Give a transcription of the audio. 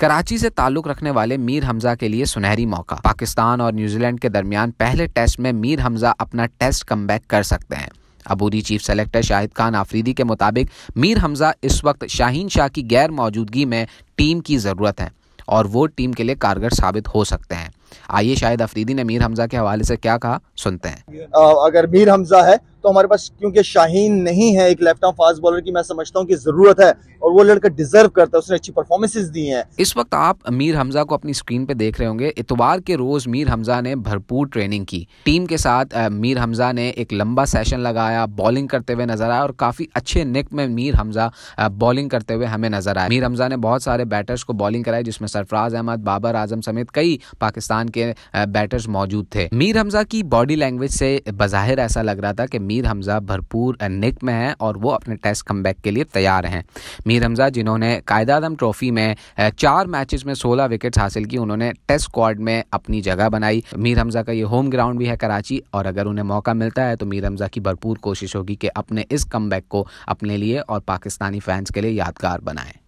कराची से ताल्लुक रखने वाले मीर हमजा के लिए सुनहरी मौका पाकिस्तान और न्यूजीलैंड के दरमियान पहले टेस्ट में मीर हमजा अपना टेस्ट कम कर सकते हैं अबूदी चीफ सेलेक्टर शाहिद खान आफरीदी के मुताबिक मीर हमजा इस वक्त शाहीन शाह की गैर मौजूदगी में टीम की ज़रूरत है और वो टीम के लिए कारगर साबित हो सकते हैं आइए शाहिद अफरीदी ने मीर हमजा के हवाले से क्या कहा सुनते हैं अगर मीर हमजा है तो हमारे पास क्योंकि शाहीन नहीं है एक लेफ्ट आर्म फास्ट बॉलर की मैं समझता हूँ कि ज़रूरत है और वो लड़का डिजर्व करता है उसने अच्छी परफॉर्मेंसेज दी हैं इस वक्त आप मीर हमज़ा को अपनी स्क्रीन पे देख रहे होंगे इतवार के रोज़ मीर हमज़ा ने भरपूर ट्रेनिंग की टीम के साथ मीर हमज़ा ने एक लंबा सेशन लगाया बॉलिंग करते हुए नजर आया और काफ़ी अच्छे निक में मीर हमज़ा बॉलिंग करते हुए हमें नजर आया मीर हमज़ा ने बहुत सारे बैटर्स को बॉलिंग कराई जिसमें सरफराज अहमद बाबर आजम समेत कई पाकिस्तान के बैटर्स मौजूद थे मीर हमज़ा की बॉडी लैंग्वेज से बाहिर ऐसा लग रहा था कि मीर हमज़ा भरपूर निक में हैं और वो अपने टेस्ट कमबैक के लिए तैयार हैं मीर हमज़ा जिन्होंने कायदा आदम ट्रॉफ़ी में चार मैचेस में सोलह विकेट्स हासिल की उन्होंने टेस्ट स्क्वाड में अपनी जगह बनाई मीर हमज़ा का ये होम ग्राउंड भी है कराची और अगर उन्हें मौका मिलता है तो मीर हमज़ा की भरपूर कोशिश होगी कि अपने इस कमबैक को अपने लिए और पाकिस्तानी फैंस के लिए यादगार बनाएं